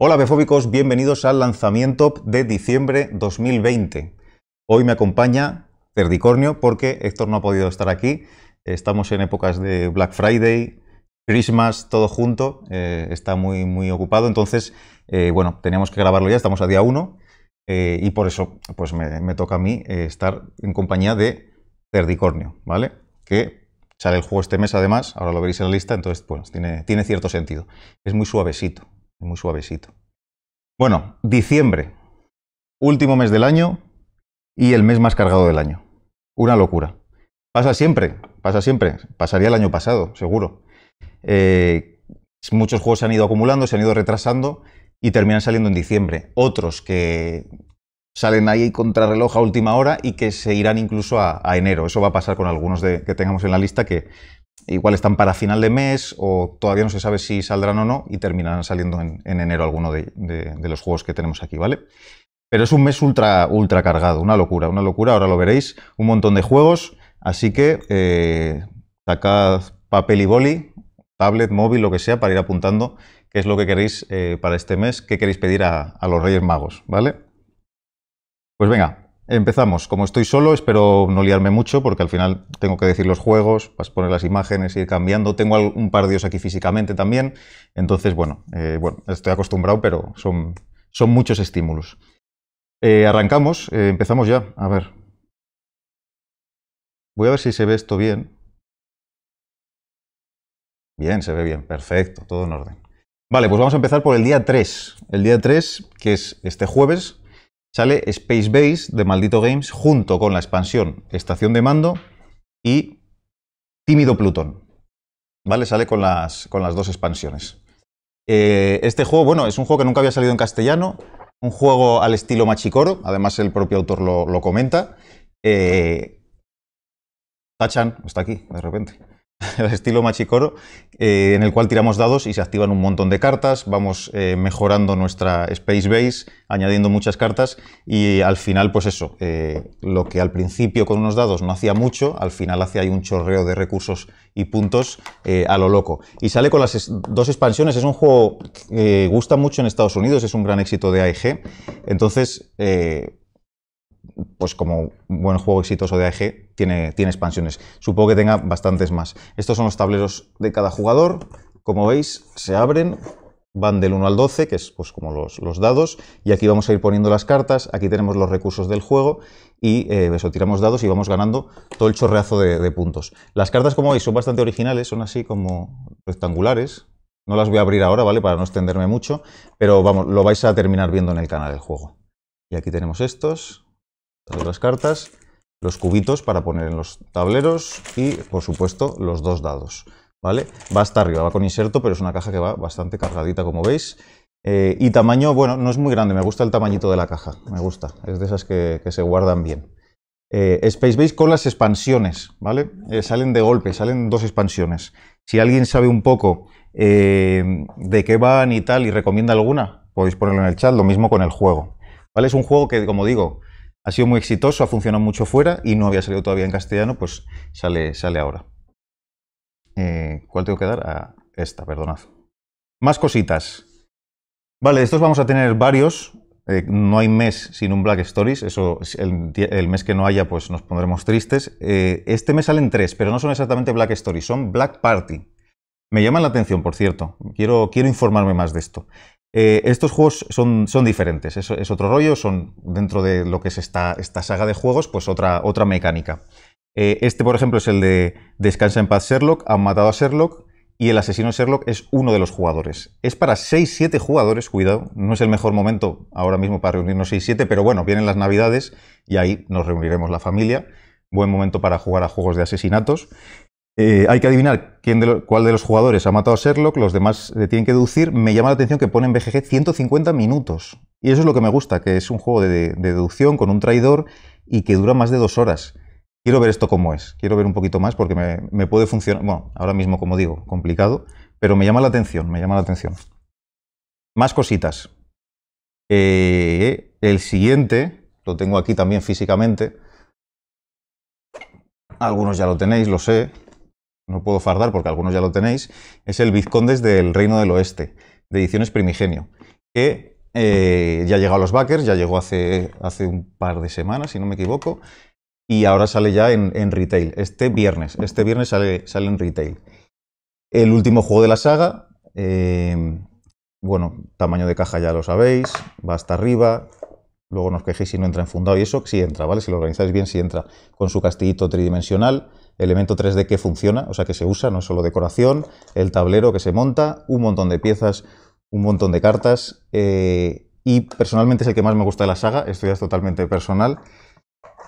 Hola befóbicos, bienvenidos al lanzamiento de diciembre 2020. Hoy me acompaña Cerdicornio porque Héctor no ha podido estar aquí. Estamos en épocas de Black Friday, Christmas, todo junto. Eh, está muy, muy ocupado. Entonces, eh, bueno, teníamos que grabarlo ya, estamos a día 1. Eh, y por eso, pues me, toca a mí estar en compañía de Cerdicornio, ¿vale? Que sale el juego este mes además, ahora lo veréis en la lista, entonces, pues tiene, tiene cierto sentido. Es muy suavecito, muy suavecito. Bueno, diciembre, último mes del año y el mes más cargado del año. Una locura. Pasa siempre, pasa siempre. Pasaría el año pasado, seguro. Eh, muchos juegos se han ido acumulando, se han ido retrasando y terminan saliendo en diciembre. Otros que salen ahí contrarreloj a última hora y que se irán incluso a, a enero. Eso va a pasar con algunos de, que tengamos en la lista que igual están para final de mes o todavía no se sabe si saldrán o no y terminarán saliendo en, enero alguno de, los juegos que tenemos aquí, ¿vale? Pero es un mes ultra, ultra cargado, una locura, una locura, ahora lo veréis, un montón de juegos, así que eh, sacad papel y boli, tablet, móvil, lo que sea, para ir apuntando qué es lo que queréis eh, para este mes, qué queréis pedir a, a los Reyes Magos, ¿vale? Pues venga, Empezamos. Como estoy solo, espero no liarme mucho porque al final tengo que decir los juegos, poner las imágenes, ir cambiando. Tengo un par de ellos aquí físicamente también. Entonces, bueno, eh, bueno estoy acostumbrado, pero son, son muchos estímulos. Eh, arrancamos, eh, empezamos ya. A ver. Voy a ver si se ve esto bien. Bien, se ve bien, perfecto, todo en orden. Vale, pues vamos a empezar por el día 3. El día 3, que es este jueves, sale Space Base de Maldito Games junto con la expansión Estación de Mando y Tímido Plutón. ¿Vale? Sale con las, con las dos expansiones. Eh, este juego, bueno, es un juego que nunca había salido en castellano, un juego al estilo Machicoro, además el propio autor lo, comenta. Eh, Tachan está aquí, de repente el estilo machicoro, eh, en el cual tiramos dados y se activan un montón de cartas, vamos eh, mejorando nuestra space base, añadiendo muchas cartas y al final, pues eso, eh, lo que al principio con unos dados no hacía mucho, al final hace ahí un chorreo de recursos y puntos a lo loco. Y sale con las dos expansiones, es un juego que gusta mucho en Estados Unidos, es un gran éxito de AEG, entonces pues como buen juego exitoso de AEG, tiene, tiene expansiones. Supongo que tenga bastantes más. Estos son los tableros de cada jugador. Como veis, se abren, van del 1 al 12, que es pues, como los, dados, y aquí vamos a ir poniendo las cartas, aquí tenemos los recursos del juego, y eh, eso, tiramos dados y vamos ganando todo el chorreazo de, puntos. Las cartas, como veis, son bastante originales, son así como rectangulares, no las voy a abrir ahora, ¿vale? Para no extenderme mucho, pero vamos, lo vais a terminar viendo en el canal del juego. Y aquí tenemos estos, las cartas, los cubitos para poner en los tableros y, por supuesto, los dos dados. ¿Vale? Va hasta arriba, va con inserto, pero es una caja que va bastante cargadita, como veis. Eh, y tamaño, bueno, no es muy grande, me gusta el tamañito de la caja, me gusta. Es de esas que, se guardan bien. Eh, Space Base con las expansiones, ¿vale? Eh, salen de golpe, salen dos expansiones. Si alguien sabe un poco eh, de qué van y tal y recomienda alguna, podéis ponerlo en el chat, lo mismo con el juego. ¿Vale? Es un juego que, como digo, ha sido muy exitoso, ha funcionado mucho fuera y no había salido todavía en castellano, pues sale, sale ahora. Eh, ¿Cuál tengo que dar? A ah, esta, perdonad. Más cositas. Vale, estos vamos a tener varios. Eh, no hay mes sin un Black Stories. Eso, el, mes que no haya, pues nos pondremos tristes. Eh, este mes salen tres, pero no son exactamente Black Stories, son Black Party. Me llaman la atención, por cierto. Quiero, quiero informarme más de esto. Eh, estos juegos son, son diferentes, es, otro rollo, son dentro de lo que es esta, esta saga de juegos, pues otra, otra mecánica. Eh, este, por ejemplo, es el de Descansa en paz Sherlock, han matado a Sherlock y el asesino Sherlock es uno de los jugadores. Es para 6-7 jugadores, cuidado, no es el mejor momento ahora mismo para reunirnos 6-7, pero bueno, vienen las navidades y ahí nos reuniremos la familia. Buen momento para jugar a juegos de asesinatos. Eh, hay que adivinar quién cuál de los jugadores ha matado a Sherlock, los demás le eh, tienen que deducir. Me llama la atención que pone en BGG 150 minutos. Y eso es lo que me gusta, que es un juego de, deducción con un traidor y que dura más de dos horas. Quiero ver esto cómo es, quiero ver un poquito más porque me, puede funcionar, bueno, ahora mismo como digo, complicado, pero me llama la atención, me llama la atención. Más cositas. Eh, el siguiente, lo tengo aquí también físicamente. Algunos ya lo tenéis, lo sé no puedo fardar porque algunos ya lo tenéis, es el Vizcondes del Reino del Oeste, de ediciones Primigenio, que eh, ya llegó a los backers, ya llegó hace, hace un par de semanas, si no me equivoco, y ahora sale ya en, retail, este viernes, este viernes sale, en retail. El último juego de la saga, em, bueno, tamaño de caja ya lo sabéis, va hasta arriba, luego nos quejéis si no entra en fundado y eso, sí entra, ¿vale? Si lo organizáis bien, sí entra, con su castillito tridimensional, elemento 3D que funciona, o sea, que se usa, no solo decoración, el tablero que se monta, un montón de piezas, un montón de cartas, eh, y personalmente es el que más me gusta de la saga, esto ya es totalmente personal.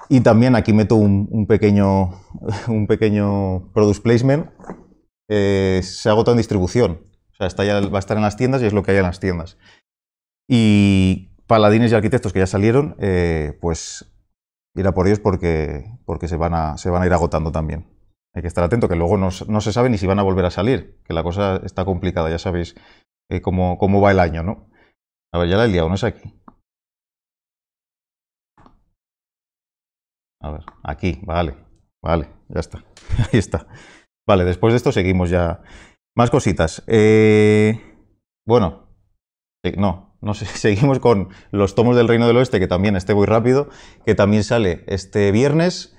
Y también aquí meto un, pequeño, un pequeño product placement, eh, se ha agotado en distribución, o sea, está ya, va a estar en las tiendas y es lo que hay en las tiendas. Y paladines y arquitectos que ya salieron, eh, pues ir a por ellos porque, porque se, van a, se van a ir agotando también. Hay que estar atento, que luego no, se sabe ni si van a volver a salir, que la cosa está complicada, ya sabéis eh, cómo, cómo va el año, ¿no? A ver, ya la he liado, no es aquí. A ver, aquí, vale, vale, ya está, ahí está. Vale, después de esto seguimos ya. Más cositas. Eh, bueno, no, no sé, seguimos con los tomos del Reino del Oeste, que también esté muy rápido, que también sale este viernes.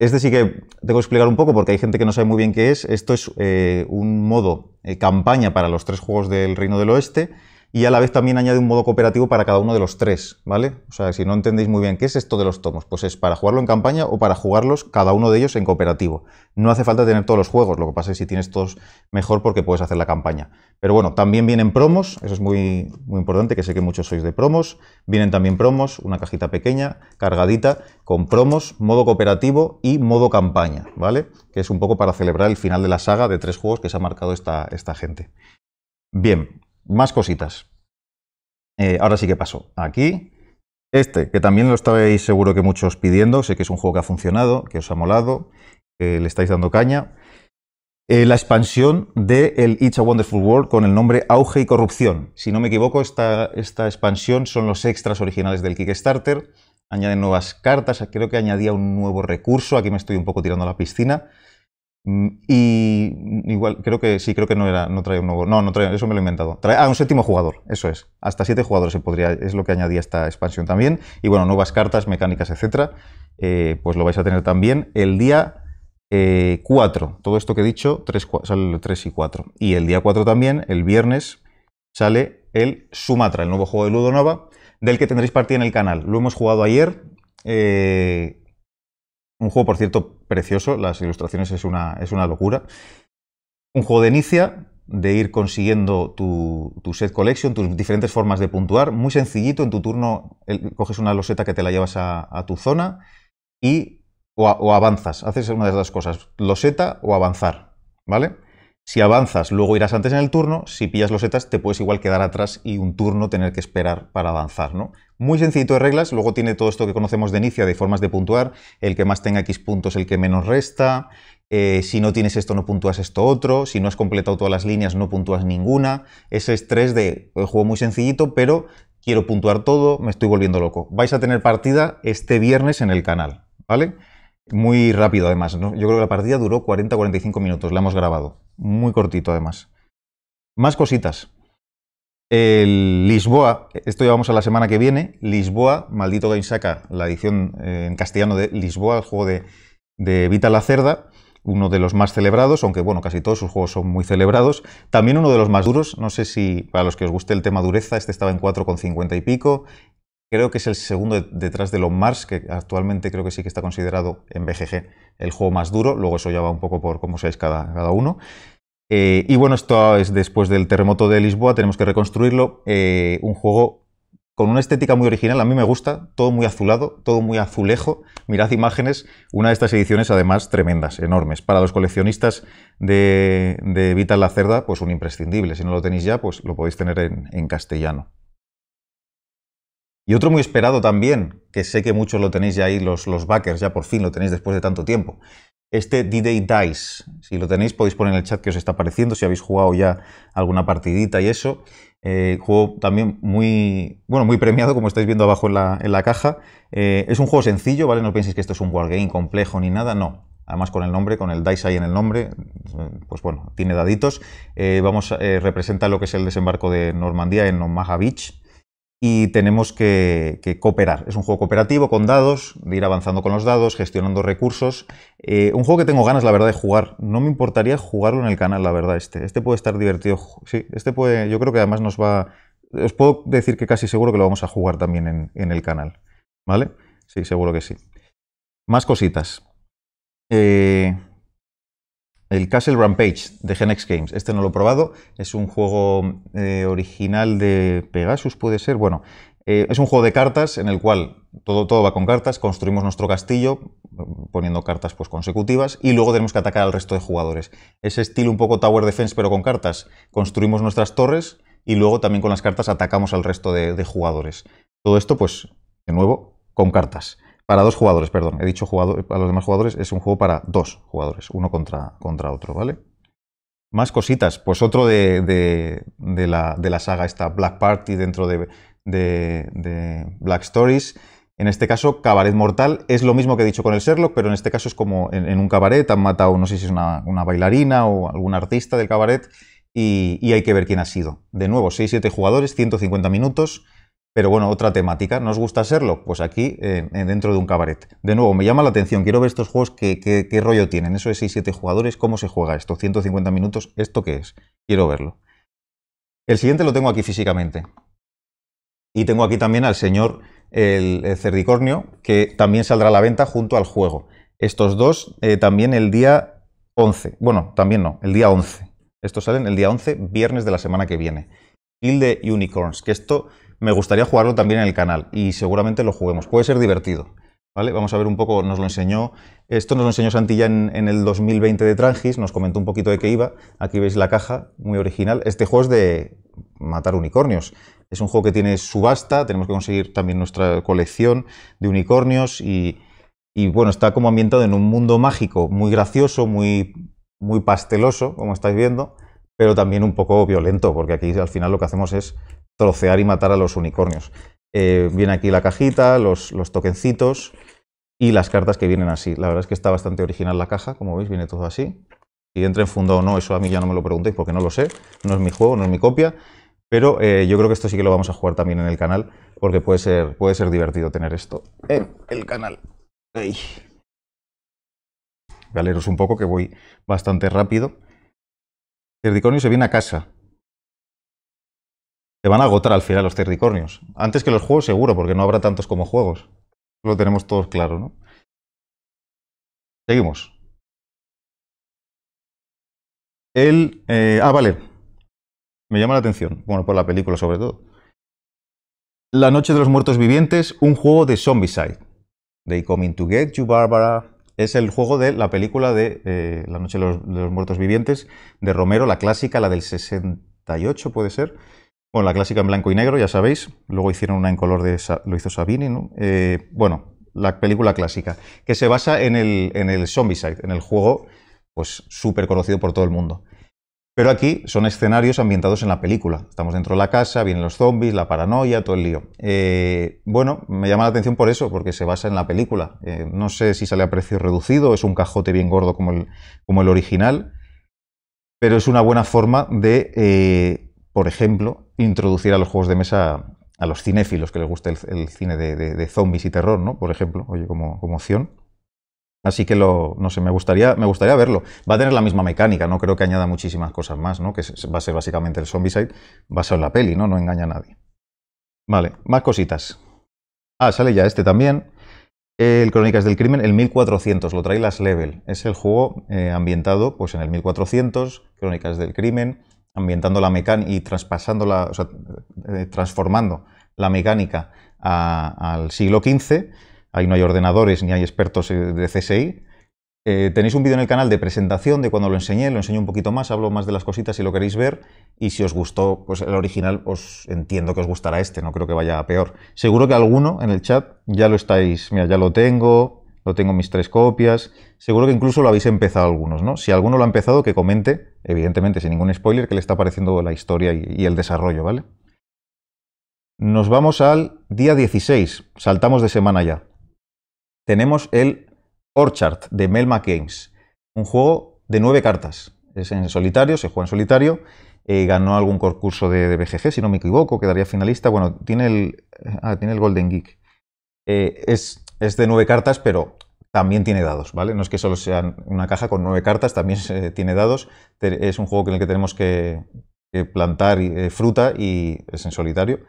Este sí que tengo que explicar un poco porque hay gente que no sabe muy bien qué es. Esto es eh, un modo eh, campaña para los tres juegos del Reino del Oeste y a la vez también añade un modo cooperativo para cada uno de los tres, ¿vale? O sea, si no entendéis muy bien qué es esto de los tomos, pues es para jugarlo en campaña o para jugarlos cada uno de ellos en cooperativo. No hace falta tener todos los juegos, lo que pasa es que si tienes todos mejor porque puedes hacer la campaña. Pero bueno, también vienen promos, eso es muy, muy importante, que sé que muchos sois de promos, vienen también promos, una cajita pequeña, cargadita, con promos, modo cooperativo y modo campaña, ¿vale? Que es un poco para celebrar el final de la saga de tres juegos que se ha marcado esta, esta gente. Bien, más cositas. Eh, ahora sí que paso. Aquí, este, que también lo estáis seguro que muchos pidiendo, sé que es un juego que ha funcionado, que os ha molado, que le estáis dando caña. Eh, la expansión de el It's a Wonderful World con el nombre Auge y Corrupción. Si no me equivoco, esta, esta expansión son los extras originales del Kickstarter. Añaden nuevas cartas, creo que añadía un nuevo recurso, aquí me estoy un poco tirando a la piscina. Mm, y igual, creo que sí, creo que no era, no trae un nuevo. No, no trae, eso me lo he inventado. Trae, a ah, un séptimo jugador, eso es. Hasta siete jugadores se podría, es lo que añadía esta expansión también. Y bueno, nuevas cartas, mecánicas, etcétera. Eh, pues lo vais a tener también el día 4. Eh, Todo esto que he dicho, tres sale 3 y 4. Y el día 4 también, el viernes, sale el Sumatra, el nuevo juego de Ludonova, del que tendréis partida en el canal. Lo hemos jugado ayer. Eh, un juego, por cierto, precioso, las ilustraciones es una, es una locura. Un juego de inicia, de ir consiguiendo tu, set collection, tus diferentes formas de puntuar. Muy sencillito, en tu turno coges una loseta que te la llevas a, tu zona y o, avanzas, haces una de las dos cosas, loseta o avanzar, ¿vale? Si avanzas, luego irás antes en el turno. Si pillas los setas, te puedes igual quedar atrás y un turno tener que esperar para avanzar, ¿no? Muy sencillito de reglas. Luego tiene todo esto que conocemos de inicia, de formas de puntuar. El que más tenga X puntos, el que menos resta. Eh, si no tienes esto, no puntúas esto otro. Si no has completado todas las líneas, no puntúas ninguna. Ese estrés de juego muy sencillito, pero quiero puntuar todo, me estoy volviendo loco. Vais a tener partida este viernes en el canal, ¿vale? Muy rápido, además. Yo creo que la partida duró 40-45 minutos, la hemos grabado muy cortito además. Más cositas. El Lisboa, esto ya vamos a la semana que viene. Lisboa, maldito Game saca la edición eh, en castellano de Lisboa, el juego de, de Vita la Cerda, uno de los más celebrados, aunque bueno, casi todos sus juegos son muy celebrados. También uno de los más duros, no sé si para los que os guste el tema dureza, este estaba en 4,50 y pico, Creo que es el segundo detrás de los Mars, que actualmente creo que sí que está considerado en BGG el juego más duro. Luego eso ya va un poco por cómo seáis cada, cada uno. Eh, y bueno, esto es después del terremoto de Lisboa, tenemos que reconstruirlo. Eh, un juego con una estética muy original, a mí me gusta, todo muy azulado, todo muy azulejo. Mirad imágenes, una de estas ediciones además tremendas, enormes. Para los coleccionistas de, de la Cerda, pues un imprescindible. Si no lo tenéis ya, pues lo podéis tener en castellano. Y otro muy esperado también, que sé que muchos lo tenéis ya ahí, los, los backers, ya por fin lo tenéis después de tanto tiempo. Este D-Day Dice, si lo tenéis podéis poner en el chat que os está apareciendo, si habéis jugado ya alguna partidita y eso. Eh, juego también muy, bueno, muy premiado, como estáis viendo abajo en la, caja. Eh, es un juego sencillo, ¿vale? No penséis que esto es un wargame complejo ni nada, no. Además con el nombre, con el Dice ahí en el nombre, pues bueno, tiene daditos. Eh, vamos a representar lo que es el desembarco de Normandía en Omaha Beach, y tenemos que, cooperar. Es un juego cooperativo con dados, de ir avanzando con los dados, gestionando recursos. Eh, un juego que tengo ganas, la verdad, de jugar. No me importaría jugarlo en el canal, la verdad, este. Este puede estar divertido. Sí, este puede. Yo creo que además nos va. Os puedo decir que casi seguro que lo vamos a jugar también en, en el canal. ¿Vale? Sí, seguro que sí. Más cositas. Eh, el Castle Rampage de Genex Games. Este no lo he probado. Es un juego eh, original de Pegasus, puede ser. Bueno, eh, es un juego de cartas en el cual todo, todo va con cartas. Construimos nuestro castillo mm, poniendo cartas pues, consecutivas y luego tenemos que atacar al resto de jugadores. Ese estilo un poco Tower Defense, pero con cartas. Construimos nuestras torres y luego también con las cartas atacamos al resto de jugadores. Todo esto, pues, de nuevo, con cartas. Para dos jugadores, perdón. He dicho eh, a los demás jugadores, es un juego para dos jugadores, uno contra, contra otro, ¿vale? Más cositas. Pues otro de, la, saga esta Black Party dentro de, Black Stories. En este caso, Cabaret Mortal es lo mismo que he dicho con el Sherlock, pero en este caso es como en, un cabaret han matado, no sé si es una, bailarina o algún artista del cabaret y, y, hay que ver quién ha sido. De nuevo, 6-7 jugadores, 150 minutos pero bueno, otra temática. ¿Nos gusta serlo? Pues aquí, dentro de un cabaret. De nuevo, me llama la atención. Quiero ver estos juegos, qué, rollo tienen. Eso de 6-7 jugadores, ¿cómo se juega esto? 150 minutos, ¿esto qué es? Quiero verlo. El siguiente lo tengo aquí físicamente. Y tengo aquí también al señor el, Cerdicornio, que también saldrá a la venta junto al juego. Estos dos eh, también el día 11. Bueno, también no, el día 11. Estos salen el día 11, viernes de la semana que viene. Kill Unicorns, que esto me gustaría jugarlo también en el canal y seguramente lo juguemos. Puede ser divertido. ¿Vale? Vamos a ver un poco, nos lo enseñó, esto nos lo enseñó Santilla en, el 2020 de Trangis, nos comentó un poquito de qué iba, aquí veis la caja, muy original, este juego es de matar unicornios, es un juego que tiene subasta, tenemos que conseguir también nuestra colección de unicornios y, y bueno, está como ambientado en un mundo mágico, muy gracioso, muy, muy pasteloso, como estáis viendo, pero también un poco violento, porque aquí al final lo que hacemos es trocear y matar a los unicornios. Eh, viene aquí la cajita, los, los tokencitos y las cartas que vienen así. La verdad es que está bastante original la caja, como veis, viene todo así. Si entra en fondo o no, eso a mí ya no me lo preguntéis porque no lo sé. No es mi juego, no es mi copia. Pero eh, yo creo que esto sí que lo vamos a jugar también en el canal porque puede ser, puede ser divertido tener esto en el canal. Ay. Galeros un poco que voy bastante rápido. unicornio se viene a casa van a agotar al final los terricornios. Antes que los juegos, seguro, porque no habrá tantos como juegos. Lo tenemos todos claro, ¿no? Seguimos. El. Eh, ah, vale. Me llama la atención. Bueno, por la película, sobre todo. La Noche de los Muertos Vivientes, un juego de Zombieside. They Coming to Get You, Barbara. Es el juego de la película de eh, La Noche de los, de los Muertos Vivientes de Romero, la clásica, la del 68, puede ser bueno, la clásica en blanco y negro, ya sabéis. Luego hicieron una en color de lo hizo Sabini, ¿no? Eh, bueno, la película clásica, que se basa en el, en el Zombicide, en el juego pues súper conocido por todo el mundo. Pero aquí son escenarios ambientados en la película. Estamos dentro de la casa, vienen los zombies, la paranoia, todo el lío. Eh, bueno, me llama la atención por eso, porque se basa en la película. Eh, no sé si sale a precio reducido, es un cajote bien gordo como el, como el original, pero es una buena forma de por ejemplo, introducir a los juegos de mesa a los cinéfilos que les guste el, cine de, zombies y terror, ¿no? Por ejemplo, oye, como, opción. Así que lo, no sé, me gustaría, me gustaría verlo. Va a tener la misma mecánica, no creo que añada muchísimas cosas más, ¿no? Que va a ser básicamente el va a en la peli, ¿no? No engaña a nadie. Vale, más cositas. Ah, sale ya este también. El Crónicas del Crimen, el 1400, lo trae las Level. Es el juego eh, ambientado pues, en el 1400, Crónicas del Crimen ambientando la mecánica y traspasando la, o sea, eh, transformando la mecánica al siglo XV. Ahí no hay ordenadores ni hay expertos eh, de CSI. Eh, tenéis un vídeo en el canal de presentación de cuando lo enseñé, lo enseño un poquito más, hablo más de las cositas si lo queréis ver y si os gustó pues el original os entiendo que os gustará este, no creo que vaya a peor. Seguro que alguno en el chat ya lo estáis, mira, ya lo tengo, tengo mis tres copias. Seguro que incluso lo habéis empezado algunos, ¿no? Si alguno lo ha empezado, que comente, evidentemente, sin ningún spoiler, que le está pareciendo la historia y, el desarrollo, ¿vale? Nos vamos al día 16, saltamos de semana ya. Tenemos el Orchard de Melma Games, un juego de nueve cartas. Es en solitario, se juega en solitario. Eh, ganó algún concurso de, BGG, si no me equivoco, quedaría finalista. Bueno, tiene el, ah, tiene el Golden Geek. Eh, es es de nueve cartas, pero también tiene dados, ¿vale? No es que solo sea una caja con nueve cartas, también eh, tiene dados. es un juego en el que tenemos que, plantar eh, fruta y es en solitario.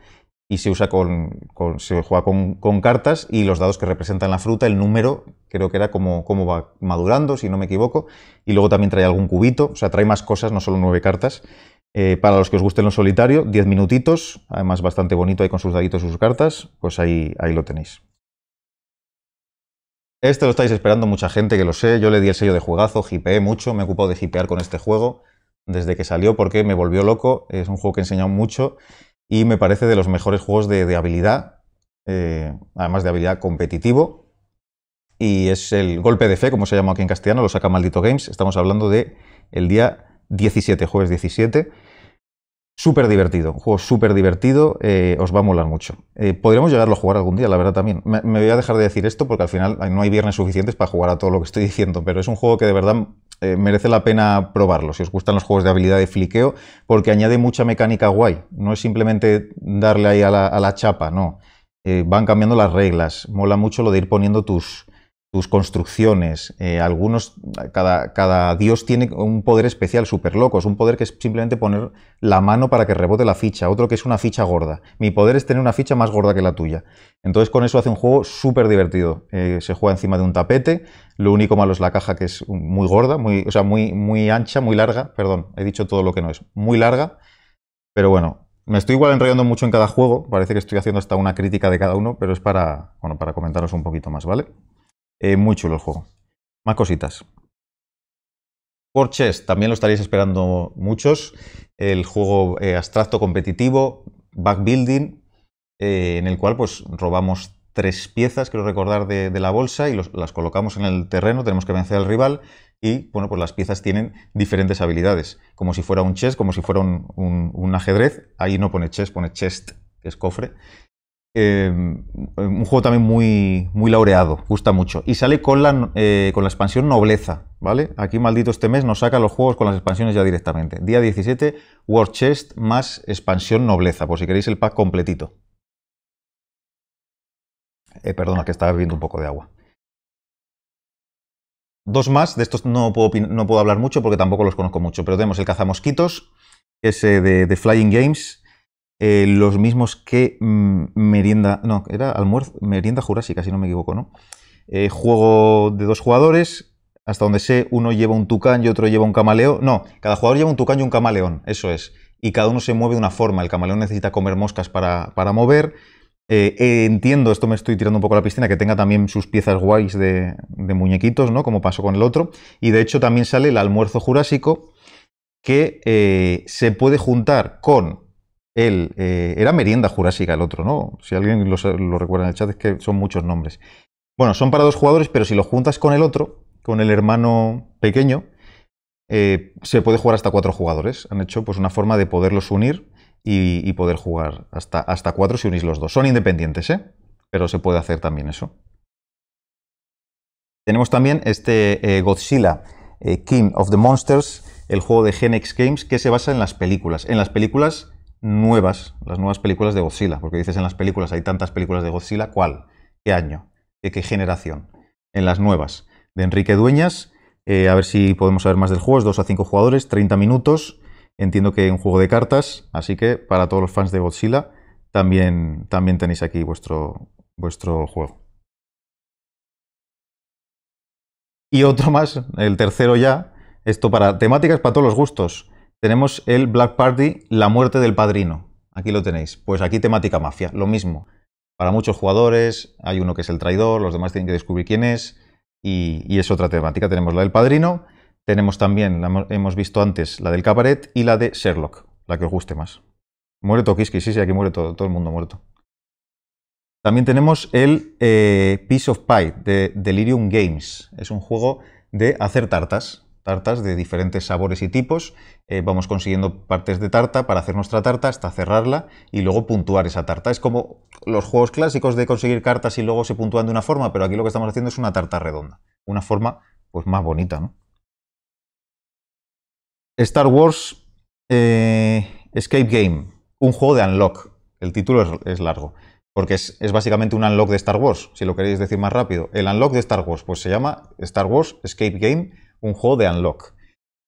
Y se usa con, se juega con, cartas y los dados que representan la fruta, el número, creo que era como, va madurando, si no me equivoco. Y luego también trae algún cubito, o sea, trae más cosas, no solo nueve cartas. Eh, para los que os gusten los solitario, diez minutitos, además bastante bonito ahí con sus daditos y sus cartas, pues ahí, ahí lo tenéis. Este lo estáis esperando mucha gente, que lo sé. Yo le di el sello de juegazo, hipeé mucho, me he ocupado de hipear con este juego desde que salió porque me volvió loco. Es un juego que he enseñado mucho y me parece de los mejores juegos de, habilidad, eh, además de habilidad competitivo. Y es el golpe de fe, como se llama aquí en castellano, lo saca Maldito Games. Estamos hablando de el día 17, jueves 17. Súper divertido, un juego súper divertido, eh, os va a molar mucho. Eh, podríamos llegarlo a jugar algún día, la verdad también. Me, voy a dejar de decir esto porque al final no hay viernes suficientes para jugar a todo lo que estoy diciendo, pero es un juego que de verdad eh, merece la pena probarlo si os gustan los juegos de habilidad de fliqueo, porque añade mucha mecánica guay. No es simplemente darle ahí a la chapa, no. van cambiando las reglas, mola mucho lo de ir poniendo tus, tus construcciones, eh, algunos, cada, cada, dios tiene un poder especial, súper loco, es un poder que es simplemente poner la mano para que rebote la ficha, otro que es una ficha gorda. Mi poder es tener una ficha más gorda que la tuya. Entonces con eso hace un juego súper divertido. Eh, se juega encima de un tapete, lo único malo es la caja que es muy gorda, muy, o sea, muy, muy ancha, muy larga, perdón, he dicho todo lo que no es, muy larga, pero bueno, me estoy igual enrollando mucho en cada juego, parece que estoy haciendo hasta una crítica de cada uno, pero es para, bueno, para comentaros un poquito más, ¿vale? Eh, muy chulo el juego. Más cositas. Por también lo estaréis esperando muchos. El juego eh, abstracto competitivo, backbuilding, eh, en el cual pues robamos tres piezas, quiero recordar, de, la bolsa y las colocamos en el terreno, tenemos que vencer al rival y bueno, pues las piezas tienen diferentes habilidades, como si fuera un chess, como si fuera un, un ajedrez, ahí no pone chess, pone chest, que es cofre, Em, un juego también muy, muy laureado, gusta mucho. Y sale con la, eh, con la expansión Nobleza, ¿vale? Aquí, maldito este mes, nos saca los juegos con las expansiones ya directamente. Día 17, War Chest más expansión Nobleza, por si queréis el pack completito. Eh, perdona, que estaba bebiendo un poco de agua. Dos más, de estos no puedo, hablar mucho porque tampoco los conozco mucho, pero tenemos el Cazamosquitos, ese es eh, de Flying Games eh, los mismos que mm, Merienda, no, era almuerzo, Merienda Jurásica, si no me equivoco, ¿no? Eh, juego de dos jugadores, hasta donde sé, uno lleva un tucán y otro lleva un camaleón. No, cada jugador lleva un tucán y un camaleón, eso es. Y cada uno se mueve de una forma. El camaleón necesita comer moscas para, mover. Eh, entiendo, esto me estoy tirando un poco a la piscina, que tenga también sus piezas guays de, de muñequitos, ¿no? Como pasó con el otro. Y de hecho también sale el almuerzo jurásico, que se puede juntar con él, eh, era Merienda Jurásica el otro, ¿no? Si alguien lo, recuerda en el chat, es que son muchos nombres. Bueno, son para dos jugadores, pero si lo juntas con el otro, con el hermano pequeño, eh, se puede jugar hasta cuatro jugadores. Han hecho pues, una forma de poderlos unir y, poder jugar hasta, hasta cuatro si unís los dos. Son independientes, ¿eh? Pero se puede hacer también eso. Tenemos también este eh, Godzilla, King of the Monsters, el juego de Genex Games, que se basa en las películas. En las películas nuevas, las nuevas películas de Godzilla, porque dices en las películas hay tantas películas de Godzilla, ¿cuál? ¿Qué año? ¿De qué generación? En las nuevas, de Enrique Dueñas, eh, a ver si podemos saber más del juego, es 2 a 5 jugadores, 30 minutos, entiendo que un juego de cartas, así que para todos los fans de Godzilla también, también tenéis aquí vuestro, vuestro juego. Y otro más, el tercero ya, esto para temáticas para todos los gustos tenemos el Black Party, la muerte del padrino. Aquí lo tenéis. Pues aquí temática mafia, lo mismo. Para muchos jugadores hay uno que es el traidor, los demás tienen que descubrir quién es y, es otra temática. Tenemos la del padrino, tenemos también, hemos visto antes, la del cabaret y la de Sherlock, la que os guste más. Muere Tokiski, sí, sí, aquí muere todo, todo el mundo muerto. También tenemos el eh, Piece of Pie de Delirium Games. Es un juego de hacer tartas tartas de diferentes sabores y tipos. Eh, vamos consiguiendo partes de tarta para hacer nuestra tarta hasta cerrarla y luego puntuar esa tarta. Es como los juegos clásicos de conseguir cartas y luego se puntúan de una forma, pero aquí lo que estamos haciendo es una tarta redonda. Una forma pues más bonita, ¿no? Star Wars eh, Escape Game, un juego de Unlock. El título es, largo, porque es, básicamente un Unlock de Star Wars, si lo queréis decir más rápido. El Unlock de Star Wars, pues se llama Star Wars Escape Game un juego de Unlock.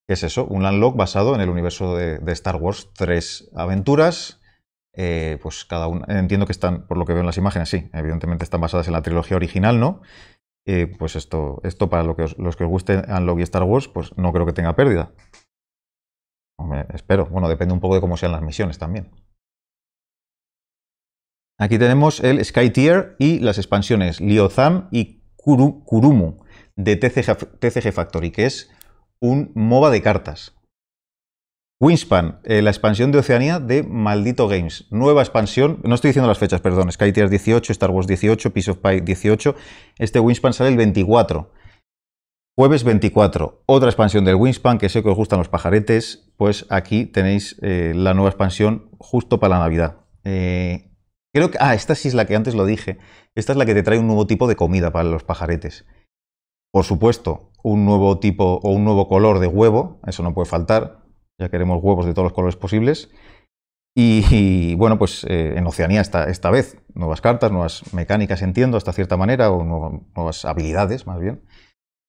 ¿Qué es eso? Un Unlock basado en el universo de, Star Wars. Tres aventuras. Eh, pues cada una. Entiendo que están, por lo que veo en las imágenes, sí. Evidentemente están basadas en la trilogía original, ¿no? Eh, pues esto, esto para los que os guste Unlock y Star Wars, pues no creo que tenga pérdida. espero. Bueno, depende un poco de cómo sean las misiones también. Aquí tenemos el Sky Tier y las expansiones Liozam y Kurumu de TCG, Factory, que es un MOBA de cartas. Winspan, eh, la expansión de Oceanía de Maldito Games. Nueva expansión, no estoy diciendo las fechas, perdón, SkyTiers 18, Star Wars 18, Piece of Pie 18. Este Winspan sale el 24. Jueves 24, otra expansión del Winspan, que sé que os gustan los pajaretes, pues aquí tenéis eh, la nueva expansión justo para la Navidad. Eh, creo que, ah, esta sí es la que antes lo dije, esta es la que te trae un nuevo tipo de comida para los pajaretes. Por supuesto, un nuevo tipo o un nuevo color de huevo, eso no puede faltar, ya queremos huevos de todos los colores posibles. Y, bueno, pues eh, en Oceanía esta, esta vez, nuevas cartas, nuevas mecánicas, entiendo, hasta cierta manera, o nuevas habilidades más bien,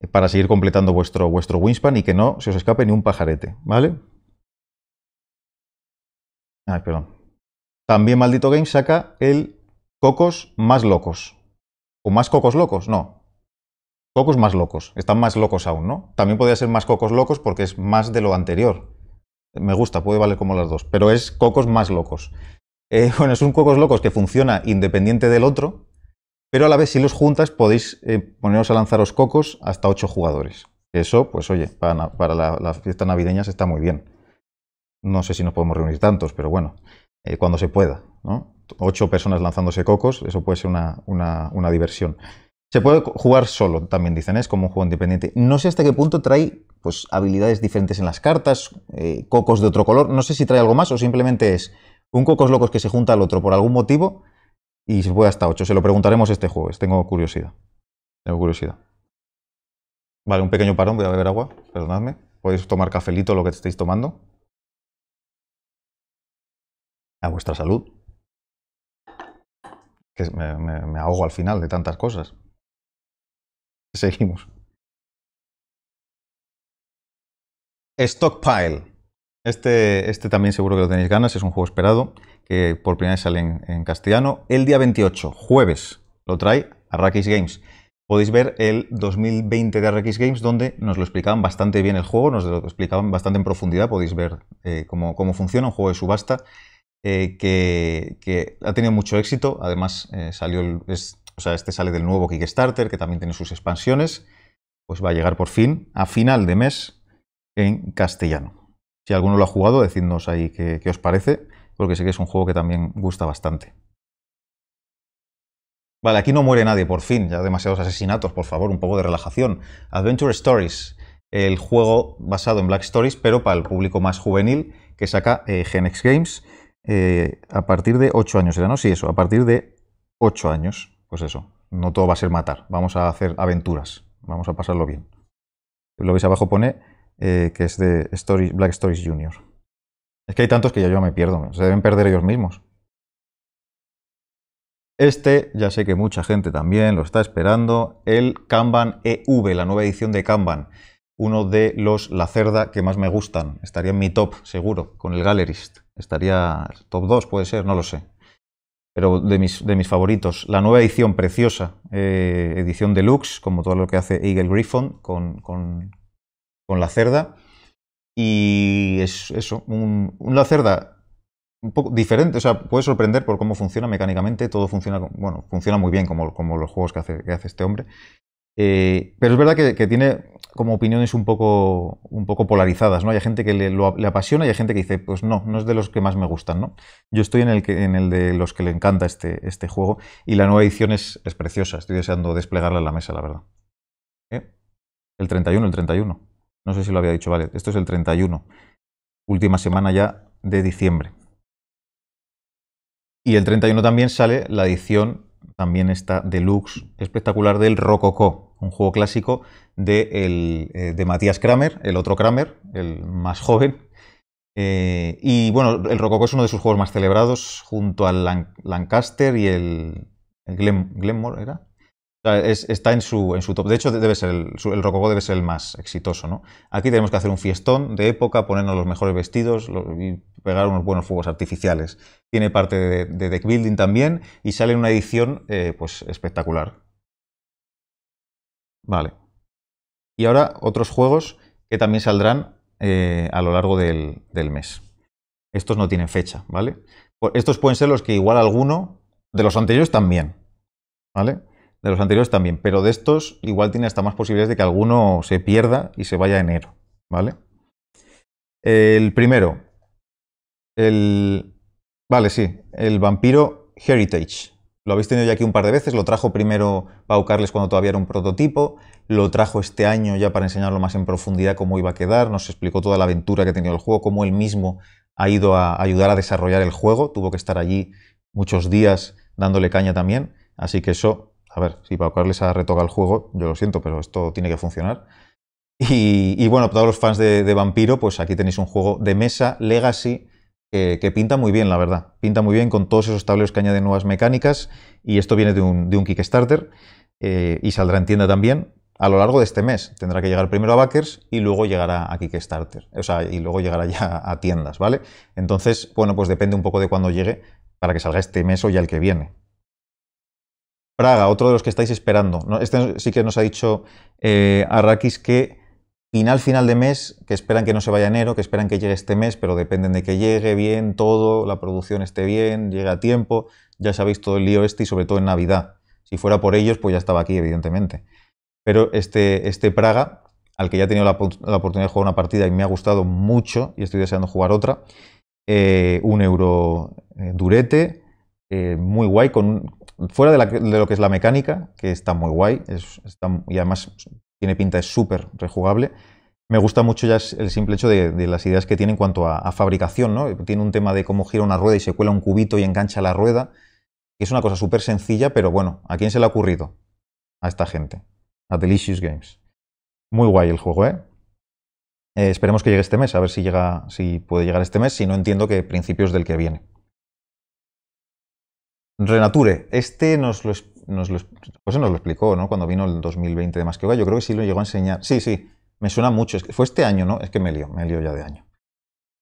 eh, para seguir completando vuestro, vuestro y que no se os escape ni un pajarete, ¿vale? Ay, ah, perdón. También Maldito Game saca el Cocos más locos. ¿O más cocos locos? No, Cocos más locos, están más locos aún, ¿no? También podría ser más cocos locos porque es más de lo anterior. Me gusta, puede valer como las dos, pero es cocos más locos. Eh, bueno, es un cocos locos que funciona independiente del otro, pero a la vez si los juntas podéis eh, poneros a lanzaros cocos hasta 8 jugadores. Eso, pues oye, para, la, fiesta navideña está muy bien. No sé si nos podemos reunir tantos, pero bueno, eh, cuando se pueda, ¿no? Ocho personas lanzándose cocos, eso puede ser una diversión. Se puede jugar solo, también dicen, es como un juego independiente. No sé hasta qué punto trae pues, habilidades diferentes en las cartas, eh, cocos de otro color. No sé si trae algo más o simplemente es un cocos locos que se junta al otro por algún motivo y se puede hasta 8. Se lo preguntaremos este jueves. Tengo curiosidad. Tengo curiosidad. Vale, un pequeño parón, voy a beber agua, perdonadme. Podéis tomar cafelito, lo que estéis tomando. A vuestra salud. Que me ahogo al final de tantas cosas. Seguimos. Stockpile. Este, este también seguro que lo tenéis ganas, es un juego esperado, que por primera vez sale en, castellano. El día 28, jueves, lo trae Arrakis Games. Podéis ver el 2020 de Arrakis Games, donde nos lo explicaban bastante bien el juego, nos lo explicaban bastante en profundidad, podéis ver eh, cómo, funciona un juego de subasta. Eh, que, ha tenido mucho éxito. Además, eh, salió el, o sea, este sale del nuevo Kickstarter, que también tiene sus expansiones, pues va a llegar por fin a final de mes en castellano. Si alguno lo ha jugado, decidnos ahí qué, os parece, porque sé que es un juego que también gusta bastante. Vale, aquí no muere nadie, por fin. Ya demasiados asesinatos, por favor, un poco de relajación. Adventure Stories, el juego basado en Black Stories, pero para el público más juvenil que saca eh, Genex Games eh, a partir de 8 años, ¿era no? Sí, eso, a partir de 8 años pues eso, no todo va a ser matar, vamos a hacer aventuras, vamos a pasarlo bien. Lo veis abajo pone eh, que es de Black Stories Junior. Es que hay tantos que ya yo me pierdo, se deben perder ellos mismos. Este, ya sé que mucha gente también lo está esperando, el Kanban EV, la nueva edición de Kanban. Uno de los La Cerda que más me gustan. Estaría en mi top, seguro, con el Gallerist. Estaría top 2, puede ser, no lo sé pero de mis, de mis favoritos. La nueva edición preciosa, eh, edición deluxe, como todo lo que hace Eagle Griffon con, la cerda. Y es eso, un, cerda un poco diferente, o sea, puede sorprender por cómo funciona mecánicamente, todo funciona, bueno, funciona muy bien como, como los juegos que hace, que hace este hombre, eh, pero es verdad que, tiene como opiniones un poco, un poco polarizadas, ¿no? Hay gente que le, apasiona y hay gente que dice, pues no, no es de los que más me gustan, ¿no? Yo estoy en el, que, en el de los que le encanta este, este juego y la nueva edición es, preciosa, estoy deseando desplegarla en la mesa, la verdad. ¿Eh? El 31, el 31. No sé si lo había dicho, vale, esto es el 31. Última semana ya de diciembre. Y el 31 también sale la edición también está Deluxe espectacular del Rococó, un juego clásico de, el, eh, de Matías Kramer, el otro Kramer, el más joven. Eh, y bueno, el Rococó es uno de sus juegos más celebrados, junto al Lancaster y el, Glenmore, ¿era? Es, está en su, top. De hecho, debe ser el, el rococó debe ser el más exitoso. ¿no? Aquí tenemos que hacer un fiestón de época, ponernos los mejores vestidos y pegar unos buenos fuegos artificiales. Tiene parte de, deck building también y sale en una edición eh, pues, espectacular. Vale. Y ahora otros juegos que también saldrán eh, a lo largo del, del mes. Estos no tienen fecha, ¿vale? Pues, estos pueden ser los que igual alguno de los anteriores también, ¿vale? de los anteriores también, pero de estos igual tiene hasta más posibilidades de que alguno se pierda y se vaya enero, ¿vale? El primero, el... Vale, sí, el vampiro Heritage. Lo habéis tenido ya aquí un par de veces, lo trajo primero Pau Carles cuando todavía era un prototipo, lo trajo este año ya para enseñarlo más en profundidad cómo iba a quedar, nos explicó toda la aventura que tenía el juego, cómo él mismo ha ido a ayudar a desarrollar el juego, tuvo que estar allí muchos días dándole caña también, así que eso a ver, si para Carles ha retocado el juego, yo lo siento, pero esto tiene que funcionar. Y, bueno, todos los fans de, Vampiro, pues aquí tenéis un juego de mesa Legacy que, pinta muy bien, la verdad. Pinta muy bien con todos esos tableros que añaden nuevas mecánicas. Y esto viene de un, Kickstarter eh, y saldrá en tienda también a lo largo de este mes. Tendrá que llegar primero a backers y luego llegará a Kickstarter. O sea, y luego llegará ya a tiendas, ¿vale? Entonces, bueno, pues depende un poco de cuándo llegue para que salga este mes o ya el que viene. Praga, otro de los que estáis esperando. Este sí que nos ha dicho eh, Arrakis que final, final de mes, que esperan que no se vaya enero, que esperan que llegue este mes, pero dependen de que llegue bien todo, la producción esté bien, llegue a tiempo. Ya sabéis todo el lío este y sobre todo en Navidad. Si fuera por ellos, pues ya estaba aquí, evidentemente. Pero este, este Praga, al que ya he tenido la, oportunidad de jugar una partida y me ha gustado mucho y estoy deseando jugar otra, eh, un euro eh, durete, eh, muy guay, con, fuera de, lo que es la mecánica, que está muy guay, y además tiene pinta, es súper rejugable. Me gusta mucho ya el simple hecho de, las ideas que tiene en cuanto a, fabricación, ¿no? Tiene un tema de cómo gira una rueda y se cuela un cubito y engancha la rueda, que es una cosa súper sencilla, pero bueno, ¿a quién se le ha ocurrido? A esta gente, a Delicious Games. Muy guay el juego, ¿eh? eh esperemos que llegue este mes, a ver si llega, si puede llegar este mes, si no entiendo que principios del que viene. Renature, este nos lo, nos pues explicó, ¿no? Cuando vino el 2020 de Más que yo creo que sí lo llegó a enseñar. Sí, sí, me suena mucho. Es que fue este año, ¿no? Es que me lío, me lío ya de año.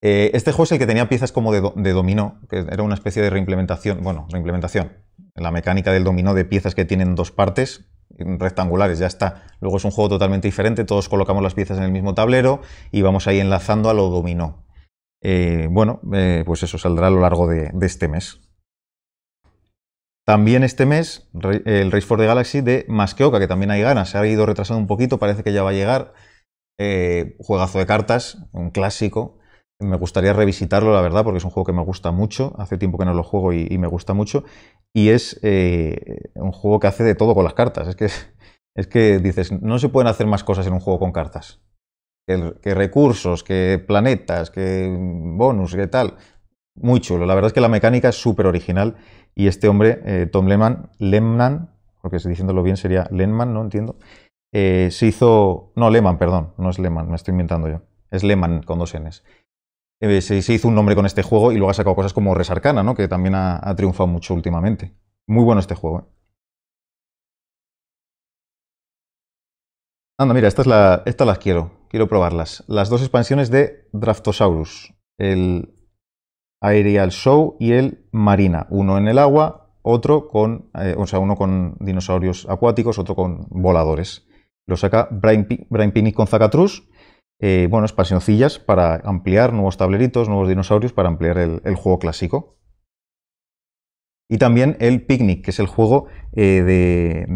Eh, este juego es el que tenía piezas como de, dominó, que era una especie de reimplementación, bueno, reimplementación. La mecánica del dominó de piezas que tienen dos partes rectangulares, ya está. Luego es un juego totalmente diferente, todos colocamos las piezas en el mismo tablero y vamos ahí enlazando a lo dominó. Eh, bueno, eh, pues eso saldrá a lo largo de este mes. También este mes, el Race for the Galaxy de Masqueoka, que también hay ganas, se ha ido retrasando un poquito, parece que ya va a llegar. Eh, juegazo de cartas, un clásico. Me gustaría revisitarlo, la verdad, porque es un juego que me gusta mucho. Hace tiempo que no lo juego y, me gusta mucho. Y es eh, un juego que hace de todo con las cartas. Es que, es que dices, no se pueden hacer más cosas en un juego con cartas. Que, que recursos, que planetas, que bonus, que tal. Muy chulo. La verdad es que la mecánica es súper original y este hombre, eh, Tom Lehman, Lemnan, porque diciéndolo bien sería Lehman, ¿no? Entiendo. Eh, se hizo. No, Lehman, perdón, no es Lehman, me estoy inventando yo. Es Lehman con dos N's. Eh, se, hizo un nombre con este juego y luego ha sacado cosas como Resarcana, ¿no? Que también ha, triunfado mucho últimamente. Muy bueno este juego, ¿eh? Anda, mira, estas la, esta las quiero. Quiero probarlas. Las dos expansiones de Draftosaurus. El Aerial Show y el Marina, uno en el agua, otro con, eh, o sea, uno con dinosaurios acuáticos, otro con voladores. Lo saca Brian, Picnic con Zacatrus. Eh, bueno, pasioncillas para ampliar nuevos tableritos, nuevos dinosaurios, para ampliar el, juego clásico. Y también el Picnic, que es el juego eh,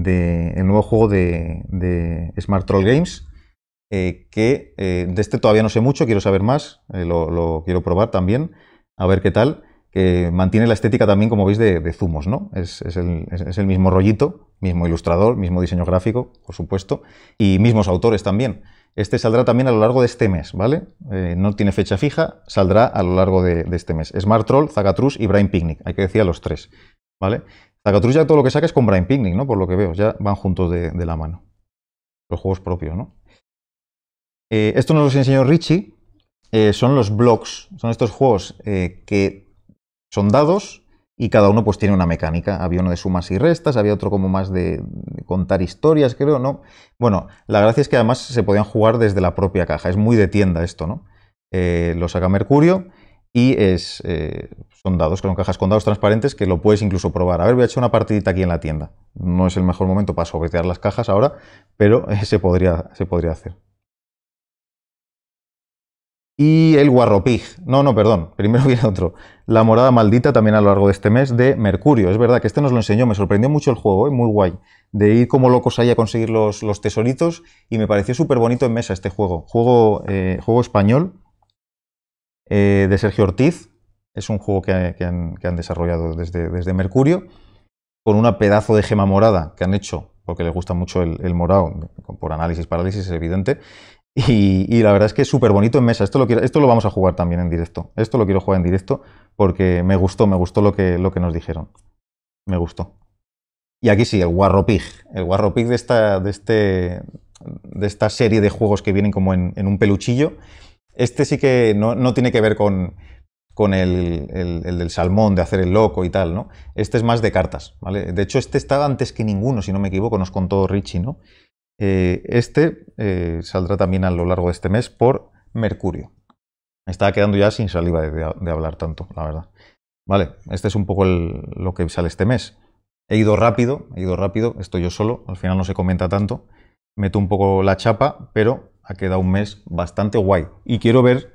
de, el nuevo juego de, Smart Troll Games, eh, que de este todavía no sé mucho, quiero saber más, lo quiero probar también a ver qué tal, que mantiene la estética también, como veis, de, zumos, ¿no? Es, el, mismo rollito, mismo ilustrador, mismo diseño gráfico, por supuesto, y mismos autores también. Este saldrá también a lo largo de este mes, ¿vale? Eh, no tiene fecha fija, saldrá a lo largo de, este mes. Smart Troll, Zacatrus y Brain Picnic, hay que decir a los tres, ¿vale? Zagatrus ya todo lo que saca es con Brain Picnic, ¿no? Por lo que veo, ya van juntos de, la mano. Los juegos propios, ¿no? Eh, esto nos lo enseñó Richie, eh, son los blocks. Son estos juegos eh, que son dados y cada uno pues tiene una mecánica. Había uno de sumas y restas, había otro como más de, contar historias, creo, ¿no? Bueno, la gracia es que además se podían jugar desde la propia caja. Es muy de tienda esto, ¿no? Eh, lo saca Mercurio y es, son dados, cajas con dados transparentes que lo puedes incluso probar. A ver, voy a echar una partidita aquí en la tienda. No es el mejor momento para sobretear las cajas ahora, pero se, podría, se podría hacer y el Guarropig. No, no, perdón, primero viene otro. La morada maldita también a lo largo de este mes de Mercurio. Es verdad que este nos lo enseñó, me sorprendió mucho el juego, ¿eh? muy guay. De ir como locos ahí a conseguir los, tesoritos y me pareció súper bonito en mesa este juego. Juego, eh, juego español eh, de Sergio Ortiz. Es un juego que, han, desarrollado desde, desde, Mercurio con una pedazo de gema morada que han hecho porque les gusta mucho el, el morado, por análisis, parálisis, es evidente, y, la verdad es que es súper bonito en mesa. Esto lo, esto lo vamos a jugar también en directo. Esto lo quiero jugar en directo porque me gustó, me gustó lo que, lo que nos dijeron. Me gustó. Y aquí sí, el Pig. El Pig de esta, de, este, de esta serie de juegos que vienen como en, un peluchillo. Este sí que no, tiene que ver con, con el, el, del salmón, de hacer el loco y tal, ¿no? Este es más de cartas, ¿vale? De hecho, este está antes que ninguno, si no me equivoco, nos contó Richie, ¿no? Eh, este eh, saldrá también a lo largo de este mes por Mercurio. Me estaba quedando ya sin saliva de, hablar tanto, la verdad. Vale, este es un poco lo que sale este mes. He ido rápido, he ido rápido, estoy yo solo, al final no se comenta tanto. Meto un poco la chapa, pero ha quedado un mes bastante guay. Y quiero ver